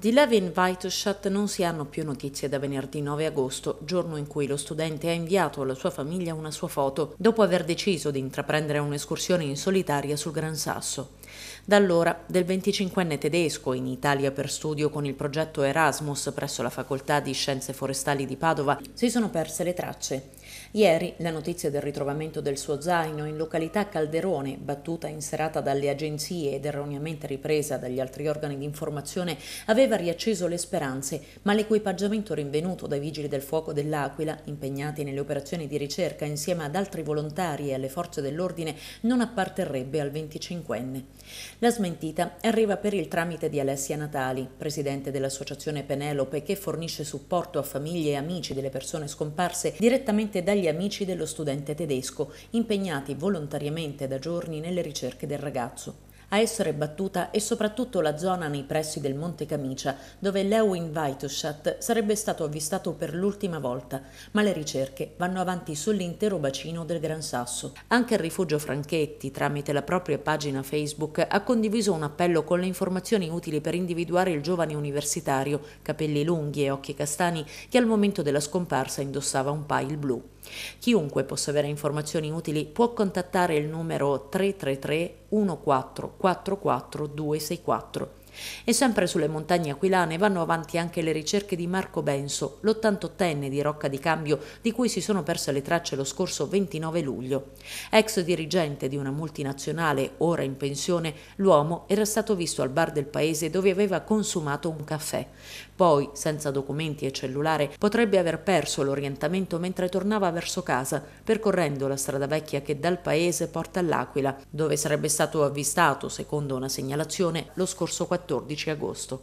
Di Levin Weitschat non si hanno più notizie da venerdì 9 agosto, giorno in cui lo studente ha inviato alla sua famiglia una sua foto dopo aver deciso di intraprendere un'escursione in solitaria sul Gran Sasso. Da allora, del 25enne tedesco, in Italia per studio con il progetto Erasmus presso la Facoltà di Scienze Forestali di Padova, si sono perse le tracce. Ieri la notizia del ritrovamento del suo zaino in località Calderone, battuta in serata dalle agenzie ed erroneamente ripresa dagli altri organi di informazione, aveva riacceso le speranze, ma l'equipaggiamento rinvenuto dai vigili del fuoco dell'Aquila, impegnati nelle operazioni di ricerca insieme ad altri volontari e alle forze dell'ordine, non apparterrebbe al 25enne. La smentita arriva per il tramite di Alessia Natali, presidente dell'associazione Penelope che fornisce supporto a famiglie e amici delle persone scomparse direttamente dagli amici dello studente tedesco, impegnati volontariamente da giorni nelle ricerche del ragazzo. A essere battuta è soprattutto la zona nei pressi del Monte Camicia, dove Lewin Weitushat sarebbe stato avvistato per l'ultima volta, ma le ricerche vanno avanti sull'intero bacino del Gran Sasso. Anche il rifugio Franchetti, tramite la propria pagina Facebook, ha condiviso un appello con le informazioni utili per individuare il giovane universitario, capelli lunghi e occhi castani, che al momento della scomparsa indossava un paio blu. Chiunque possa avere informazioni utili può contattare il numero 333 1444 264 e sempre sulle montagne aquilane vanno avanti anche le ricerche di Marco Benso, l'88enne di Rocca di Cambio, di cui si sono perse le tracce lo scorso 29 luglio. Ex dirigente di una multinazionale, ora in pensione, l'uomo era stato visto al bar del paese dove aveva consumato un caffè. Poi, senza documenti e cellulare, potrebbe aver perso l'orientamento mentre tornava verso casa, percorrendo la strada vecchia che dal paese porta all'Aquila, dove sarebbe stato avvistato, secondo una segnalazione, lo scorso 14 14 agosto.